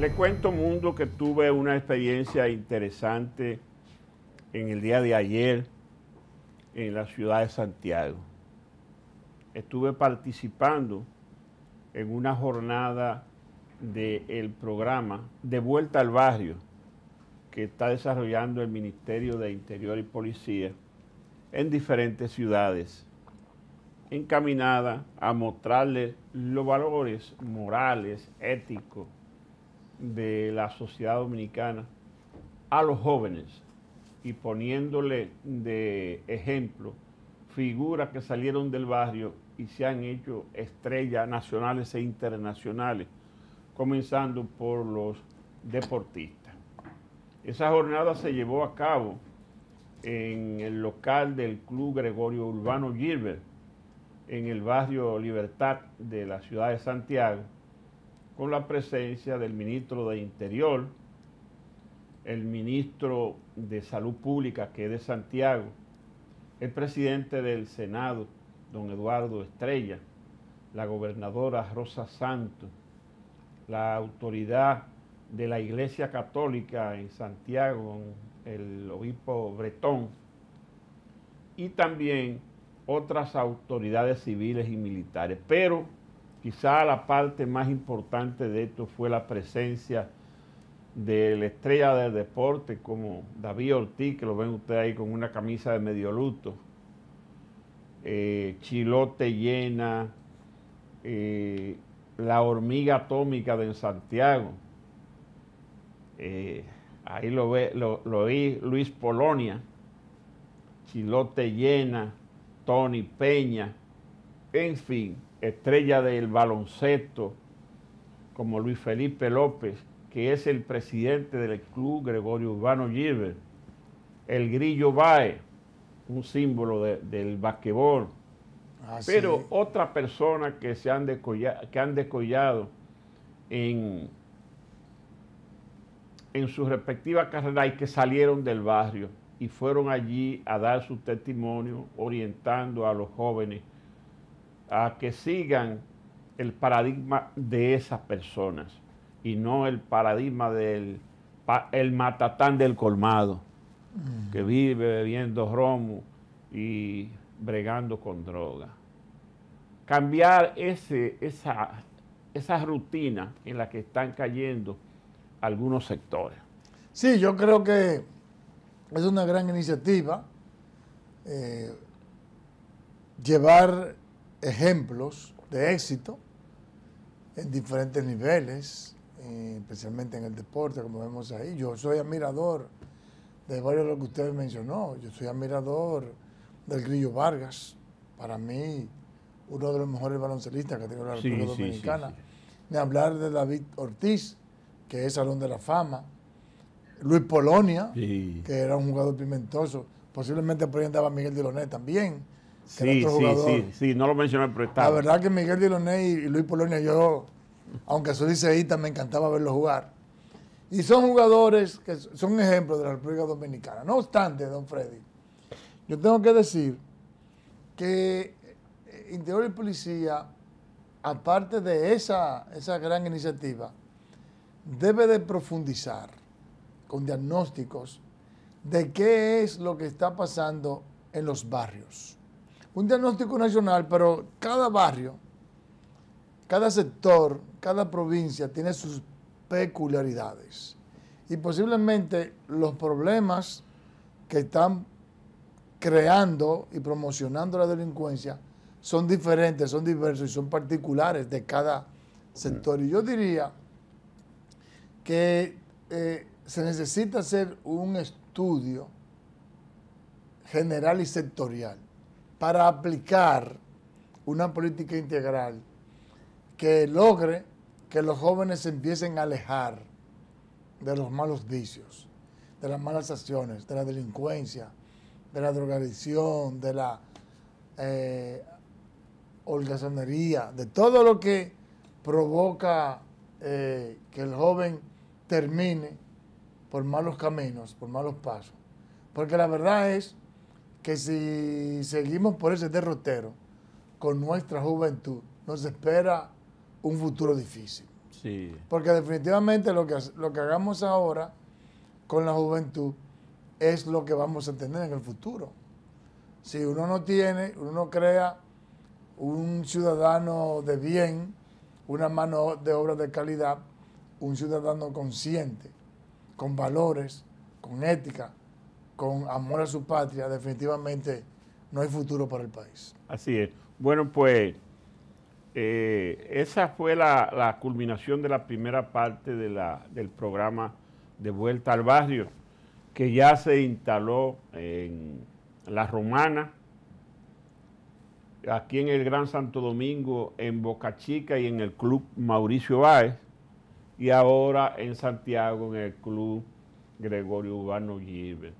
Le cuento, mundo, que tuve una experiencia interesante en el día de ayer en la ciudad de Santiago. Estuve participando en una jornada del programa De Vuelta al Barrio que está desarrollando el Ministerio de Interior y Policía en diferentes ciudades, encaminada a mostrarles los valores morales, éticos de la sociedad dominicana a los jóvenes y poniéndole de ejemplo figuras que salieron del barrio y se han hecho estrellas nacionales e internacionales, comenzando por los deportistas. Esa jornada se llevó a cabo en el local del Club Gregorio Urbano Gilbert, en el barrio Libertad de la ciudad de Santiago, con la presencia del ministro de Interior, el ministro de Salud Pública, que es de Santiago, el presidente del Senado, don Eduardo Estrella, la gobernadora Rosa Santos, la autoridad de la Iglesia Católica en Santiago, el obispo Bretón, y también otras autoridades civiles y militares. Pero Quizá la parte más importante de esto fue la presencia de la estrella del deporte como David Ortiz, que lo ven ustedes ahí con una camisa de medio luto. Eh, Chilote llena, eh, la hormiga atómica de Santiago. Eh, ahí lo, ve, lo vi Luis Polonia, Chilote llena, Tony Peña, en fin estrella del baloncesto, como Luis Felipe López, que es el presidente del club Gregorio Urbano Gilbert. el Grillo Bae, un símbolo del basquetbol. Pero otras personas que se han descollado, que han en, en respectiva respectivas y que salieron del barrio y fueron allí a dar su testimonio orientando a los jóvenes a que sigan el paradigma de esas personas y no el paradigma del el matatán del colmado, mm. que vive bebiendo romo y bregando con droga. Cambiar ese, esa, rutina en la que están cayendo algunos sectores. Sí, yo creo que es una gran iniciativa eh, llevar ejemplos de éxito en diferentes niveles, eh, especialmente en el deporte, como vemos ahí. Yo soy admirador de varios de los que usted mencionó. Yo soy admirador del Grillo Vargas. Para mí, uno de los mejores baloncelistas que ha tenido la República Dominicana. De hablar de David Ortiz, que es Salón de la Fama. Luis Polonia, que era un jugador pimentoso. Posiblemente por ahí andaba Miguel Diloné también. Sí, sí, sí, no lo mencioné, pero está. La verdad que Miguel Diloné y Luis Polonia, yo, aunque soy liceísta, me encantaba verlos jugar. Y son jugadores que son ejemplos de la República Dominicana. No obstante, don Freddy, yo tengo que decir que eh, Interior y Policía, aparte de esa, esa gran iniciativa, debe de profundizar con diagnósticos de qué es lo que está pasando en los barrios un diagnóstico nacional, pero cada barrio, cada sector, cada provincia tiene sus peculiaridades. Y posiblemente los problemas que están creando y promocionando la delincuencia son diferentes, son diversos y son particulares de cada sector. Y yo diría que eh, se necesita hacer un estudio general y sectorial para aplicar una política integral que logre que los jóvenes se empiecen a alejar de los malos vicios, de las malas acciones, de la delincuencia, de la drogadicción, de la eh, holgazanería, de todo lo que provoca eh, que el joven termine por malos caminos, por malos pasos. Porque la verdad es que si seguimos por ese derrotero con nuestra juventud, nos espera un futuro difícil. Sí. Porque definitivamente lo que, lo que hagamos ahora con la juventud es lo que vamos a tener en el futuro. Si uno no tiene, uno no crea un ciudadano de bien, una mano de obra de calidad, un ciudadano consciente, con valores, con ética, con amor a su patria, definitivamente no hay futuro para el país. Así es. Bueno, pues eh, esa fue la, culminación de la primera parte del programa de Vuelta al Barrio, que ya se instaló en La Romana, aquí en el Gran Santo Domingo, en Boca Chica y en el Club Mauricio Báez, y ahora en Santiago, en el Club Gregorio Urbano Gilbert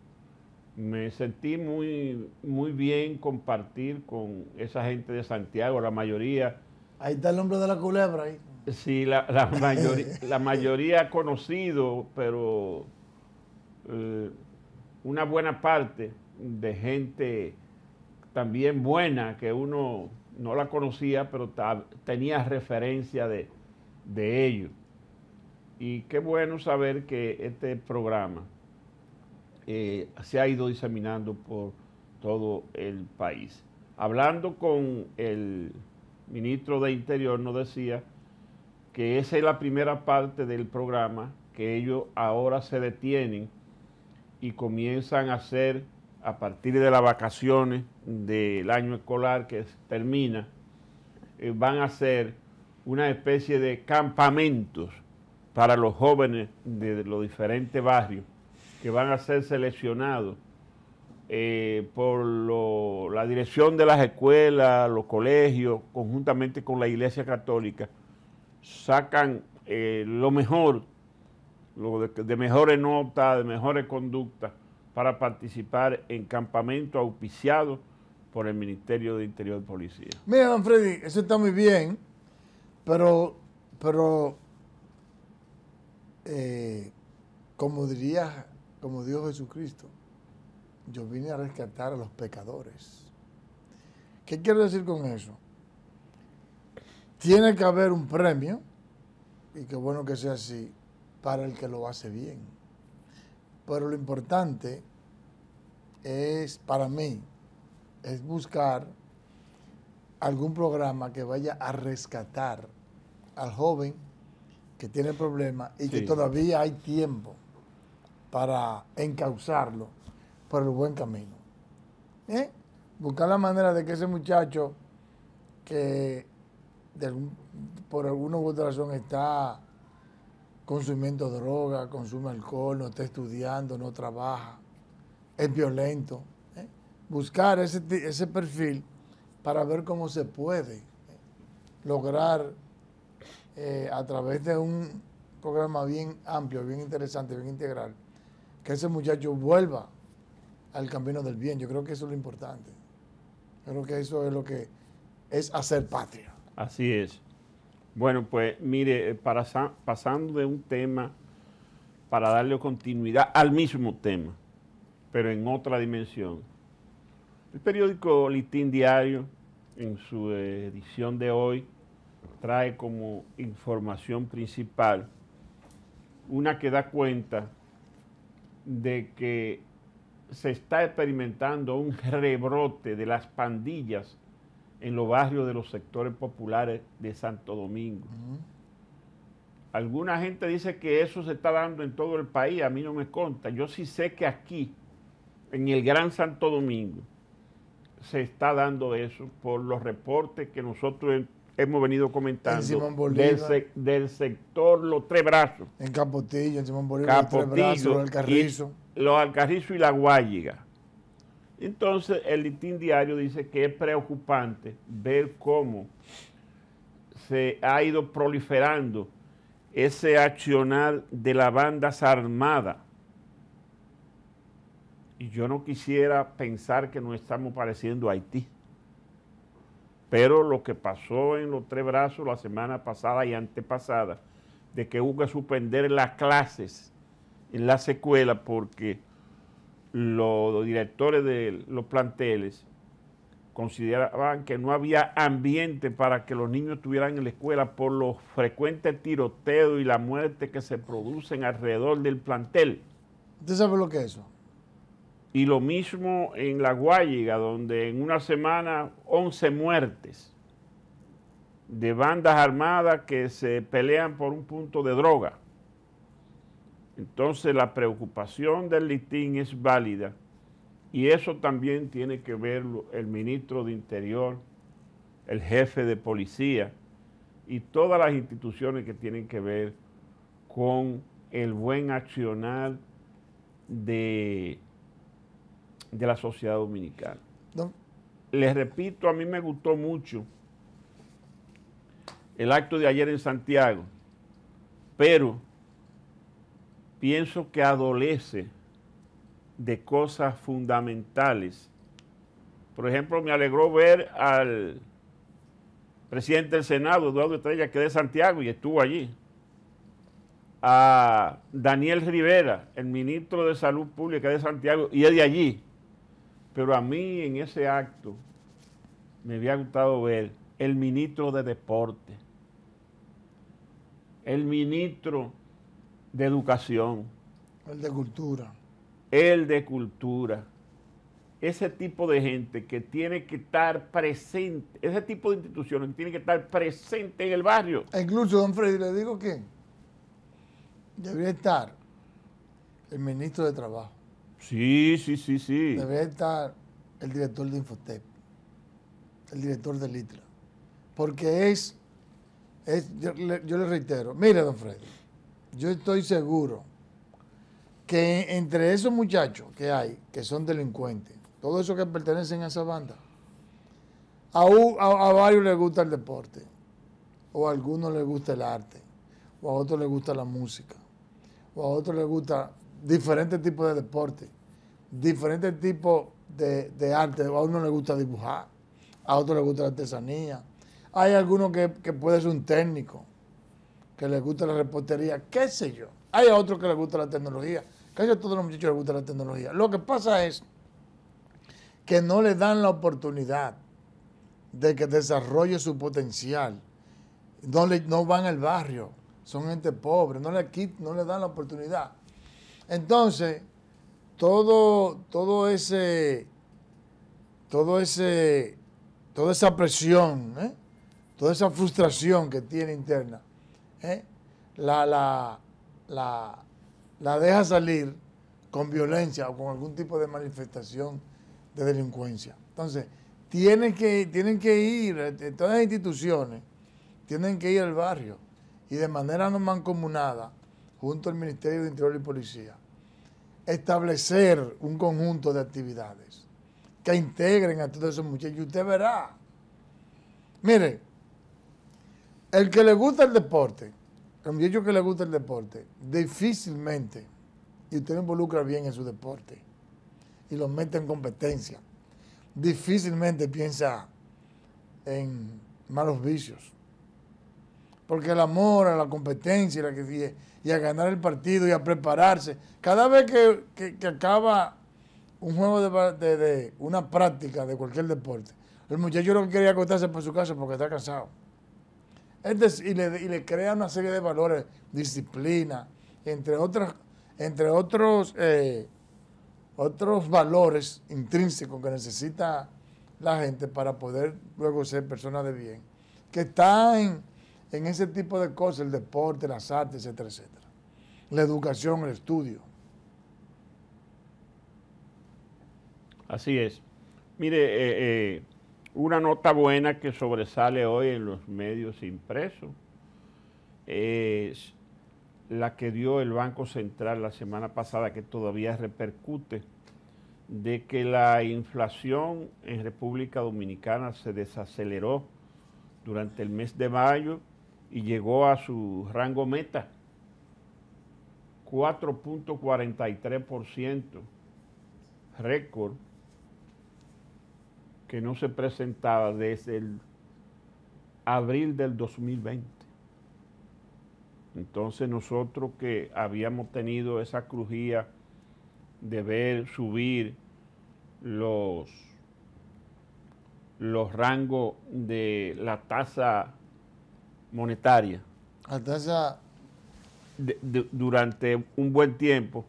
me sentí muy, muy bien compartir con esa gente de Santiago, la mayoría. Ahí está el nombre de la culebra. Ahí. Sí, la, la, mayoría, la conocido, pero eh, una buena parte de gente también buena que uno no la conocía, pero tenía referencia de, de ellos. Y qué bueno saber que este programa eh, se ha ido diseminando por todo el país. Hablando con el ministro de Interior, nos decía que esa es la primera parte del programa, que ellos ahora se detienen y comienzan a hacer a partir de las vacaciones del año escolar que termina, eh, van a hacer una especie de campamentos para los jóvenes de los diferentes barrios que van a ser seleccionados eh, por la dirección de las escuelas, los colegios, conjuntamente con la Iglesia Católica, sacan eh, lo mejor, de, mejores notas, de mejores conductas, para participar en campamento auspiciados por el Ministerio de Interior y Policía. Mira, don Freddy, eso está muy bien, pero, pero eh, como dirías, como Dios Jesucristo, yo vine a rescatar a los pecadores. ¿Qué quiero decir con eso? Tiene que haber un premio, y qué bueno que sea así, para el que lo hace bien. Pero lo importante es, para mí, es buscar algún programa que vaya a rescatar al joven que tiene problemas y que todavía hay tiempo para encauzarlo por el buen camino. ¿Eh? Buscar la manera de que ese muchacho que por alguna u otra razón está consumiendo droga, consume alcohol, no está estudiando, no trabaja, es violento. ¿eh? Buscar ese, perfil para ver cómo se puede ¿eh? lograr a través de un programa bien amplio, bien interesante, bien integral, que ese muchacho vuelva al camino del bien. Yo creo que eso es lo importante. Creo que eso es lo que es hacer patria. Así es. Bueno, pues mire, eh, pasando de un tema, para darle continuidad al mismo tema, pero en otra dimensión. El periódico Litín Diario, en su eh, edición de hoy, trae como información principal una que da cuenta de que se está experimentando un rebrote de las pandillas en los barrios de los sectores populares de Santo Domingo. Alguna gente dice que eso se está dando en todo el país, a mí no me conta. Yo sí sé que aquí, en el Gran Santo Domingo, se está dando eso por los reportes que nosotros hemos venido comentando del, sector Los Tres Brazos. En Capotillo, en Simón Bolívar, Los Tres Brazos, Los Alcarrizos. Los y La Guayiga. Entonces, el litín diario dice que es preocupante ver cómo se ha ido proliferando ese accionar de las bandas armadas. Y yo no quisiera pensar que nos estamos pareciendo a Haití. Pero lo que pasó en los tres brazos la semana pasada y antepasada, de que hubo que suspender las clases en la secuela porque los, los directores de los planteles consideraban que no había ambiente para que los niños estuvieran en la escuela por los frecuentes tiroteos y la muerte que se producen alrededor del plantel. ¿Usted sabe lo que es eso? Y lo mismo en La Guayiga, donde en una semana 11 muertes de bandas armadas que se pelean por un punto de droga. Entonces la preocupación del litín es válida y eso también tiene que ver el ministro de Interior, el jefe de policía y todas las instituciones que tienen que ver con el buen accionar de de la sociedad dominicana. Les repito, a mí me gustó mucho el acto de ayer en Santiago, pero pienso que adolece de cosas fundamentales. Por ejemplo, me alegró ver al presidente del Senado, Eduardo Estrella, que es de Santiago y estuvo allí. A Daniel Rivera, el ministro de Salud Pública de Santiago, y es de allí. Pero a mí en ese acto me había gustado ver el ministro de Deporte, el ministro de Educación, el de Cultura, el de Cultura, ese tipo de gente que tiene que estar presente, ese tipo de instituciones que tiene que estar presente en el barrio. Incluso, don Freddy, le digo que debería estar el ministro de Trabajo. Sí, sí, sí, sí. Debe estar el director de Infotep, el director de Litra. Porque es, yo, le, reitero, mire, don Freddy, yo estoy seguro que entre esos muchachos que hay, que son delincuentes, todos esos que pertenecen a esa banda, a, a, a, varios les gusta el deporte, o a algunos les gusta el arte, o a otros les gusta la música, o a otros les gusta diferentes tipos de deporte, diferentes tipos de, arte. A uno le gusta dibujar, a otro le gusta la artesanía. Hay algunos que, que puede ser un técnico, que le gusta la repostería, qué sé yo. Hay a otros que le gusta la tecnología. Casi a todos los muchachos les gusta la tecnología. Lo que pasa es que no le dan la oportunidad de que desarrolle su potencial. No, no van al barrio, son gente pobre, no le, no le dan la oportunidad. Entonces, todo, todo ese, todo ese, toda esa presión, ¿eh? toda esa frustración que tiene interna, ¿eh? la, la, la, deja salir con violencia o con algún tipo de manifestación de delincuencia. Entonces, tienen que, tienen que ir, este, todas las instituciones tienen que ir al barrio y de manera no mancomunada, junto al Ministerio de Interior y Policía, establecer un conjunto de actividades que integren a todos esos muchachos. Y usted verá. Mire, el que le gusta el deporte, el muchacho que le gusta el deporte, difícilmente, y usted lo involucra bien en su deporte y lo mete en competencia, difícilmente piensa en malos vicios porque el amor a la competencia y a, ganar el partido y a prepararse. Cada vez que, acaba un juego de, una práctica de cualquier deporte, el muchacho lo que quería acostarse por su casa porque está cansado. y, le, crea una serie de valores, disciplina, entre, otras, entre otros, eh, otros valores intrínsecos que necesita la gente para poder luego ser persona de bien, que está en en ese tipo de cosas, el deporte, las artes, etcétera, etcétera. La educación, el estudio. Así es. Mire, eh, eh, una nota buena que sobresale hoy en los medios impresos es la que dio el Banco Central la semana pasada, que todavía repercute, de que la inflación en República Dominicana se desaceleró durante el mes de mayo y llegó a su rango meta, 4.43%, récord que no se presentaba desde el abril del 2020. Entonces nosotros que habíamos tenido esa crujía de ver subir los, los rangos de la tasa monetaria. durante un buen tiempo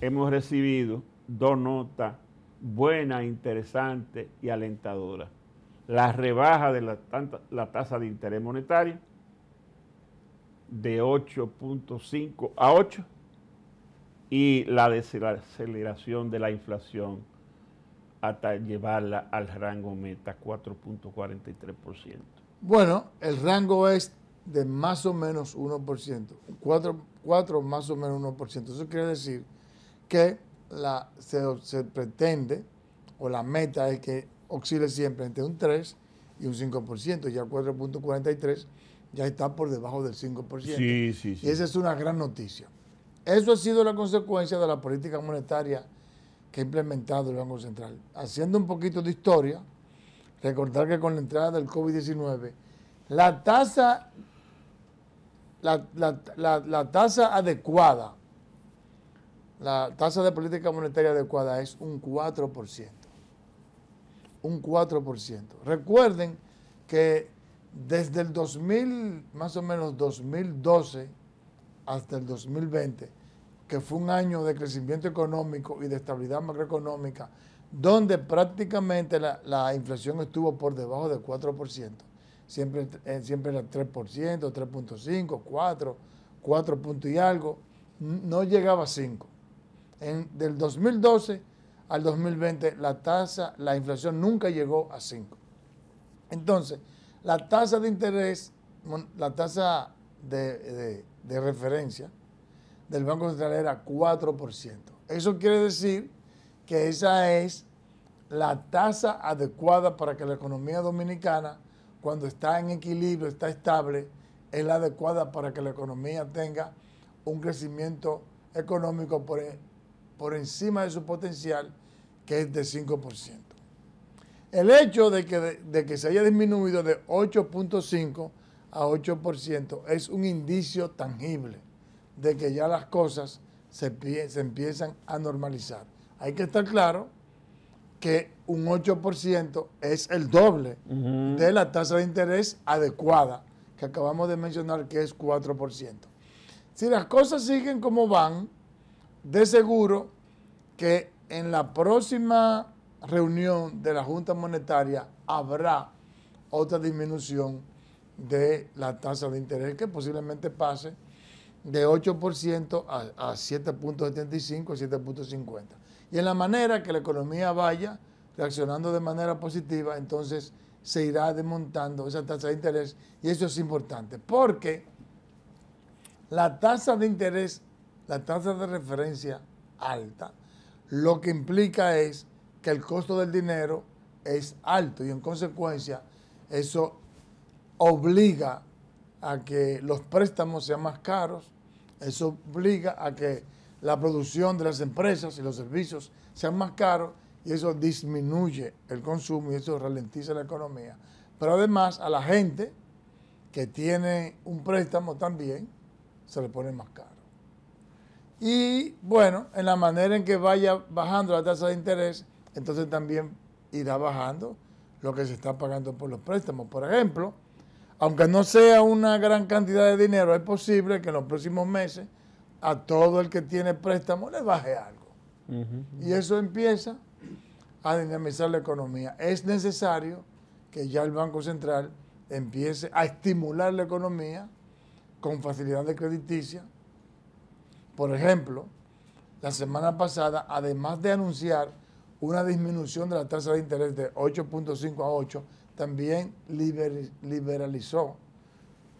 hemos recibido dos notas buenas, interesantes y alentadoras. La rebaja de la, la tasa de interés monetario de 8.5 a 8 y la desaceleración de la inflación hasta llevarla al rango meta 4.43%. Bueno, el rango es de más o menos 1%, 4, más o menos 1%. Eso quiere decir que la, se, pretende o la meta es que oscile siempre entre un 3 y un 5%, ya 4.43 ya está por debajo del 5%. Sí, sí, sí. Y esa es una gran noticia. Eso ha sido la consecuencia de la política monetaria que ha implementado el Banco Central. Haciendo un poquito de historia, Recordar que con la entrada del COVID-19, la tasa, la, tasa adecuada, la tasa de política monetaria adecuada es un 4%. Un 4%. Recuerden que desde el 2000, más o menos 2012 hasta el 2020, que fue un año de crecimiento económico y de estabilidad macroeconómica, donde prácticamente la, inflación estuvo por debajo del 4%, siempre, eh, siempre era 3%, 3.5, 4, 4 y algo, no llegaba a 5. En, del 2012 al 2020 la tasa, la inflación nunca llegó a 5. Entonces, la tasa de interés, la tasa de, de referencia del Banco Central era 4%. Eso quiere decir que esa es la tasa adecuada para que la economía dominicana, cuando está en equilibrio, está estable, es la adecuada para que la economía tenga un crecimiento económico por, e, por encima de su potencial, que es de 5%. El hecho de que, que se haya disminuido de 8.5 a 8% es un indicio tangible de que ya las cosas se, se empiezan a normalizar hay que estar claro que un 8% es el doble de la tasa de interés adecuada, que acabamos de mencionar que es 4%. Si las cosas siguen como van, de seguro que en la próxima reunión de la Junta Monetaria habrá otra disminución de la tasa de interés que posiblemente pase de 8% a, a 7.75, 7.50 y en la manera que la economía vaya reaccionando de manera positiva, entonces se irá desmontando esa tasa de interés y eso es importante porque la tasa de interés, la tasa de referencia alta, lo que implica es que el costo del dinero es alto y en consecuencia eso obliga a que los préstamos sean más caros, eso obliga a que la producción de las empresas y los servicios sean más caros y eso disminuye el consumo y eso ralentiza la economía. Pero además a la gente que tiene un préstamo también se le pone más caro. Y bueno, en la manera en que vaya bajando la tasa de interés, entonces también irá bajando lo que se está pagando por los préstamos. Por ejemplo, aunque no sea una gran cantidad de dinero, es posible que en los próximos meses a todo el que tiene préstamo le baje algo. Y eso empieza a dinamizar la economía. Es necesario que ya el Banco Central empiece a estimular la economía con facilidad de crediticia Por ejemplo, la semana pasada, además de anunciar una disminución de la tasa de interés de 8.5 a 8, también liberalizó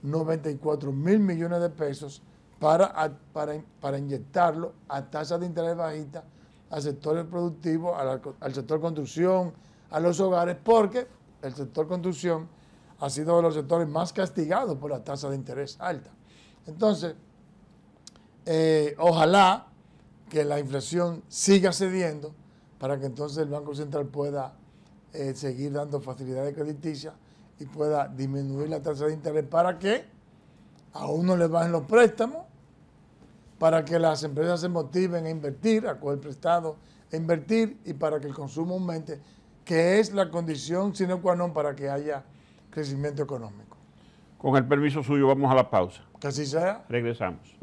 94 mil millones de pesos para, inyectarlo a tasas de interés bajitas a sectores productivos, al, sector construcción, a los hogares, porque el sector construcción ha sido de los sectores más castigados por la tasa de interés alta. Entonces, eh, ojalá que la inflación siga cediendo para que entonces el Banco Central pueda eh, seguir dando facilidades crediticias y pueda disminuir la tasa de interés para que a uno le bajen los préstamos para que las empresas se motiven a invertir, a coger prestado, a invertir y para que el consumo aumente, que es la condición sine qua non para que haya crecimiento económico. Con el permiso suyo, vamos a la pausa. Que así sea. Regresamos.